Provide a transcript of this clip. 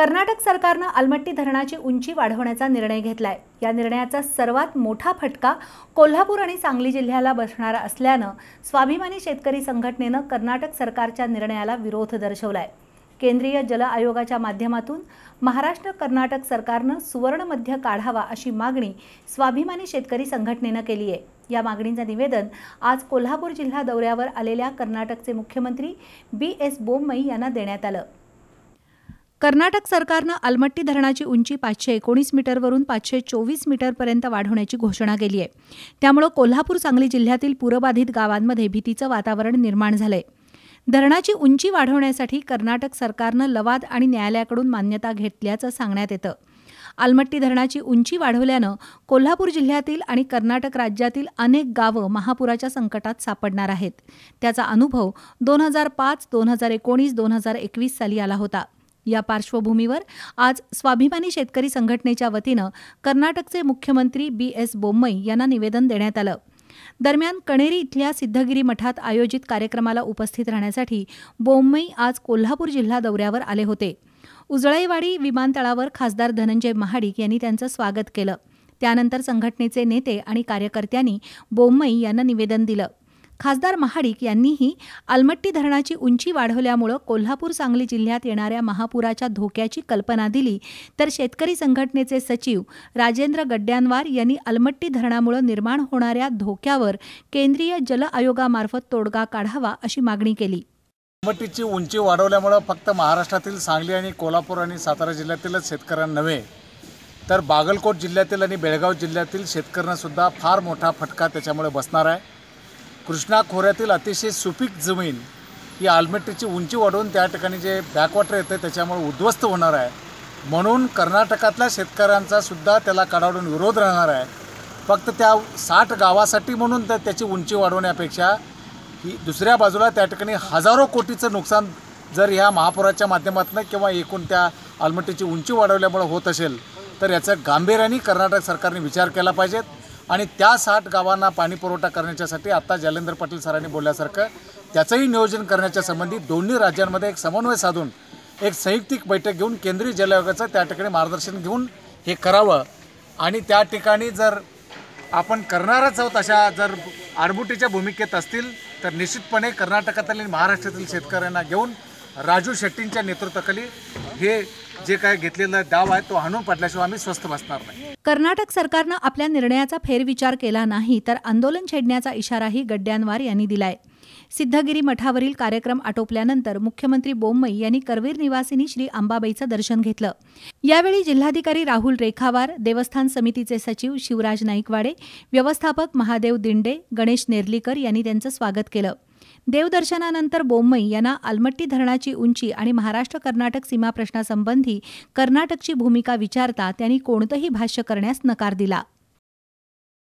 कर्नाटक सरकारनं अलमट्टी धरणाची उंची वाढवण्याचा निर्णय घेतलाय या निर्णयाचा सर्वात मोठा फटका कोल्हापूर आणि सांगली जिल्ह्याला बसणार असल्यानं स्वाभिमानी शेतकरी संघटनेनं कर्नाटक सरकारच्या निर्णयाला विरोध दर्शवलाय केंद्रीय जल आयोगाच्या माध्यमातून महाराष्ट्र कर्नाटक सरकारनं सुवर्णमध्य काढावा अशी मागणी स्वाभिमानी शेतकरी संघटनेनं केली आहे या मागणीचं निवेदन आज कोल्हापूर जिल्हा दौऱ्यावर आलेल्या कर्नाटकचे मुख्यमंत्री बी एस बोम्मई यांना देण्यात आलं कर्नाटक सरकारनं अलमट्टी धरणाची उंची पाचशे एकोणीस मीटरवरून पाचशे चोवीस मीटरपर्यंत वाढवण्याची घोषणा केली आहे त्यामुळं कोल्हापूर सांगली जिल्ह्यातील पूरबाधित गावांमध्ये भीतीचं वातावरण निर्माण झालंय धरणाची उंची वाढवण्यासाठी कर्नाटक सरकारनं लवाद आणि न्यायालयाकडून मान्यता घेतल्याचं सांगण्यात येतं आलमट्टी धरणाची उंची वाढवल्यानं कोल्हापूर जिल्ह्यातील आणि कर्नाटक राज्यातील अनेक गावं महापुराच्या संकटात सापडणार आहेत त्याचा अनुभव दोन हजार पाच दोन हजार एकोणीस दोन हजार एकवीस साली आला होता या पार्श्वभूमीवर आज स्वाभिमानी शेतकरी संघटनेच्या वतीनं कर्नाटकचे मुख्यमंत्री बी एस बोम्मई यांना निवेदन देण्यात आलं दरम्यान कणेरी इथल्या सिद्धगिरी मठात आयोजित कार्यक्रमाला उपस्थित राहण्यासाठी बोम्मई आज कोल्हापूर जिल्हा दौऱ्यावर आले होते उजळईवाडी विमानतळावर खासदार धनंजय महाडिक यांनी त्यांचं स्वागत केलं त्यानंतर संघटनेचे नेते आणि कार्यकर्त्यांनी बोम्मई यांना निवेदन दिलं खासदार महाडिक यांनीही अलमट्टी धरणाची उंची वाढवल्यामुळं कोल्हापूर सांगली जिल्ह्यात येणाऱ्या महापुराच्या धोक्याची कल्पना दिली तर शेतकरी संघटनेचे सचिव राजेंद्र गड्ड्यांवार यांनी अलमट्टी धरणामुळे निर्माण होणाऱ्या धोक्यावर केंद्रीय जल आयोगामार्फत तोडगा काढावा अशी मागणी केली अलमट्टीची उंची वाढवल्यामुळं फक्त महाराष्ट्रातील सांगली आणि कोल्हापूर आणि सातारा जिल्ह्यातीलच शेतकऱ्यांना नव्हे तर बागलकोट जिल्ह्यातील आणि बेळगाव जिल्ह्यातील शेतकऱ्यांनासुद्धा फार मोठा फटका त्याच्यामुळे बसणार आहे कृष्णा खोऱ्यातील अतिशय सुपीक जमीन ही आलमेट्रीची उंची वाढवून त्या ठिकाणी जे बॅकवॉटर येतं त्याच्यामुळे उद्ध्वस्त होणार आहे म्हणून कर्नाटकातल्या शेतकऱ्यांचा सुद्धा त्याला कडाडून विरोध राहणार आहे फक्त त्या साठ गावासाठी म्हणून तर त्याची उंची वाढवण्यापेक्षा ही दुसऱ्या बाजूला त्या ठिकाणी हजारो कोटीचं नुकसान जर ह्या महापुराच्या माध्यमातून किंवा एकूण त्या आलमट्टीची उंची वाढवल्यामुळे होत असेल तर याचा गांभीर्याने कर्नाटक सरकारने विचार केला पाहिजेत आणि त्या साठ गावांना पाणी पुरवठा करण्याच्यासाठी आत्ता जलेंद्र पाटील सरांनी बोलल्यासारखं त्याचंही नियोजन करण्याच्या संबंधी दोन्ही राज्यांमध्ये एक समन्वय साधून एक संयुक्तिक बैठक घेऊन केंद्रीय जल आयोगाचं त्या ठिकाणी मार्गदर्शन घेऊन हे करावं आणि त्या ठिकाणी जर आपण करणारच आहोत अशा जर आरबुटीच्या भूमिकेत असतील तर निश्चितपणे कर्नाटकातील आणि महाराष्ट्रातील शेतकऱ्यांना घेऊन राजू शेट्टींच्या नेतृत्वाखाली हे जे काय घेतलेला आहे तो आम्ही स्वस्थ बसणार नाही कर्नाटक सरकारनं आपल्या निर्णयाचा फेरविचार केला नाही तर आंदोलन छेडण्याचा इशाराही गड्ड्यांवार यांनी दिलाय सिद्धगिरी मठावरील कार्यक्रम आटोपल्यानंतर मुख्यमंत्री बोम्मई यांनी करवीर निवासिनी श्री अंबाबाईचं दर्शन घेतलं यावेळी जिल्हाधिकारी राहुल रेखावार देवस्थान समितीचे सचिव शिवराज नाईकवाडे व्यवस्थापक महादेव दिंडे गणेश नेर्लीकर यांनी त्यांचं स्वागत केलं देवदर्शनानंतर बोम्मई यांना आलमट्टी धरणाची उंची आणि महाराष्ट्र कर्नाटक सीमा कर्नाटकची भूमिका विचारता त्यांनी कोणतंही भाष्य करण्यास नकार दिला